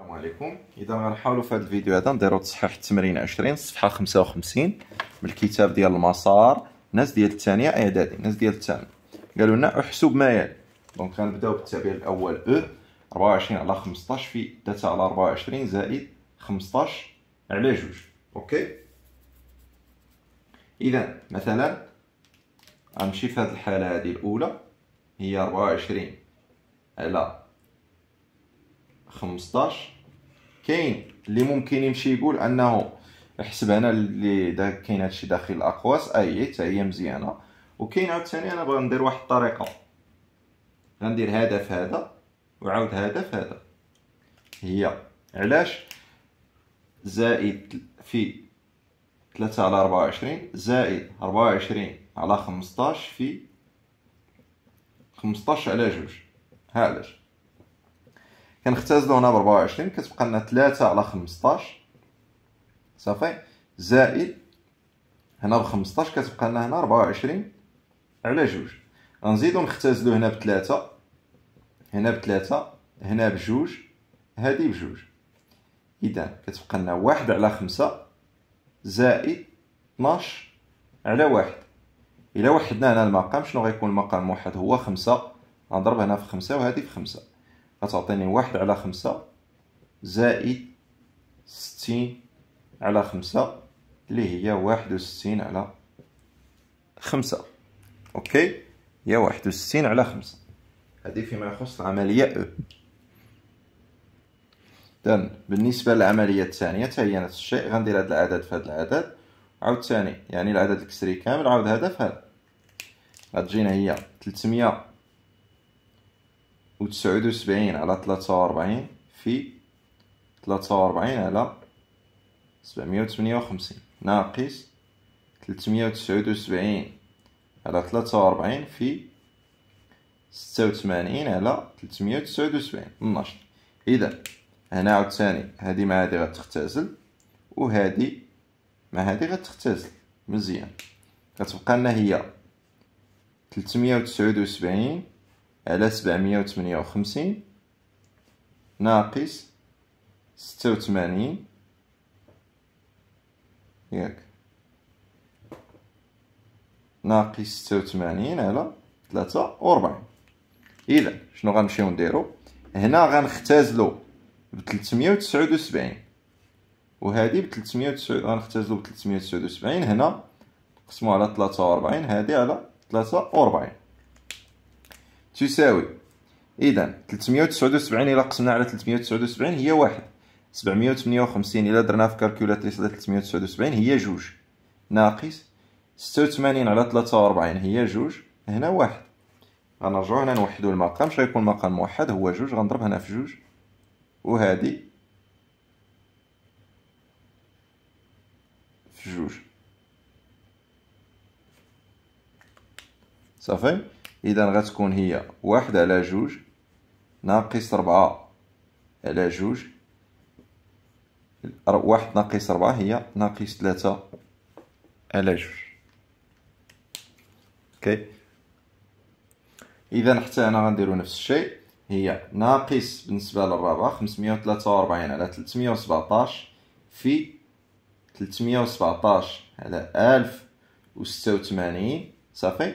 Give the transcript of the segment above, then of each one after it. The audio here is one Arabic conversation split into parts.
السلام عليكم اذا غنحاولوا في هذا الفيديو هذا نديروا تصحيح التمرين 20 صفحه 55 من الكتاب ديال المسار ناس ديال الثانيه اعدادي إيه، ناس ديال الثامن قالوا لنا احسب ما يلي دونك غنبداو بالتعبير الاول او 24 على 15 في داتا على 24 زائد 15 على 2 اوكي اذا مثلا غنمشي في هذه الحاله هذه الاولى هي 24 على 15 كاين اللي ممكن يمشي يقول انه حسب انا اللي دا كاين هادشي داخل الاقواس اي حتى هي مزيانه وكاين عاوتاني انا بغا ندير واحد الطريقه غندير هدف في هذا وعاود هدف في هذا هي علاش زائد في 3 على 24 زائد 24 على 15 في 15 على جوج ها علاش كنختزلو هنا ب 24 كتبقى لنا 3 على 15 صافي زائد هنا ب 15 كتبقى لنا هنا 24 على جوج غنزيدو نختزلو هنا بثلاثة هنا بثلاثة هنا بجوج هادي بجوج اذا كتبقى لنا واحد على خمسة زائد 12 على واحد الا وحدنا هنا المقام شنو غيكون المقام واحد هو خمسة غنضرب هنا في خمسة وهادي في خمسة غتعطيني واحد على خمسة زائد ستين على خمسة اللي هي واحد وستين على خمسة اوكي هي واحد وستين على خمسة هذه فيما يخص العملية او e. إذن بالنسبة للعملية الثانية حتى هي نفس الشيء غندير هاد العدد في هاد العدد عاوتاني يعني العدد الكسري كامل عاود هذا في هذا غتجينا هي تلتمية وتسعود وسبعين على تلاتة وأربعين في تلاتة وأربعين على سبعمية وتمنية وخمسين ناقص تلتمية وتسعود وسبعين على تلاتة وأربعين في ستة وثمانين على تلتمية وتسعود وسبعين النشط إذا هنا عاوتاني هادي مع هادي غتختزل وهادي مع هادي غتختزل مزيان كتبقى لنا هي تلتمية وتسعود وسبعين على سبعمية وثمانية وخمسين ناقص ستة وثمانين ياك ناقص ستة وثمانين على ثلاثة وربعين إذا شنو غنمشيو نديرو هنا غنختازلو بتلتمية وتسعود وسبعين وهادي بتلتمية وتسعود غنختازلو بتلتمية وتسعود وسبعين هنا نقسمو على ثلاثة وربعين هادي على ثلاثة وربعين تساوي اذا 379 الى قسمنا على 379 هي واحد 758 الى درناها في كالكولاتريس على 379 هي جوج ناقص 86 على 43 هي جوج هنا واحد غنرجعو هنا نوحدو المقام شغيكون المقام موحد هو جوج غنضرب هنا في جوج وهادي في جوج صافي اذا غتكون هي واحد على جوج ناقص ربعة على جوج واحد ناقص ربعة هي ناقص ثلاثة على جوج اوكي اذا حتى انا غنديرو نفس الشيء هي ناقص بالنسبه للرابعه واربعين على وسبعتاش في وسبعتاش على الف وستة وثمانين صافي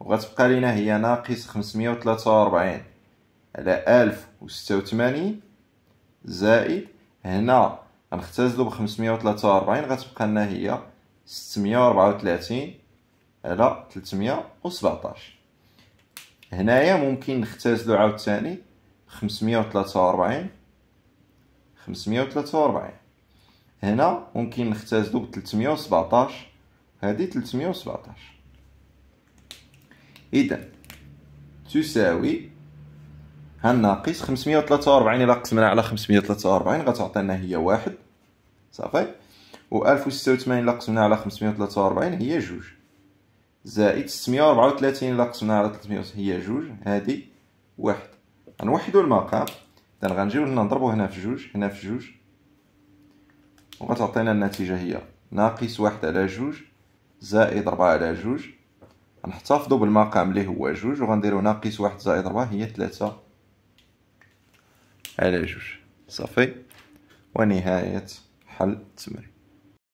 وغتبقى لينا هي ناقص خمسمية وتلاتة على ألف وستة وثمانين زائد هنا غنختزلو بخمسمية وتلاتة غتبقى لنا هي ستمية وربعة على 317 هنايا ممكن نختزلو عاوتاني خمسمية وتلاتة خمسمية وتلاتة هنا ممكن نختزلو ب 317 هادي 317 إذا تساوي ها و 543 إلا قسمنا على 543 غتعطينا هي واحد صافي و 1086 إلا قسمنا على 543 هي جوج زائد 634 إلا قسمنا على 300 هي جوج هادي واحد غنوحدو المقام اذا غنجيو نضربو هنا في جوج هنا في جوج وغتعطينا النتيجة هي ناقص واحد على جوج زائد ربعة على جوج غنحتفظوا بالمقام اللي هو جوج وغنديرو ناقص واحد زائد ربعة هي ثلاثة على جوج صافي ونهاية حل التمرين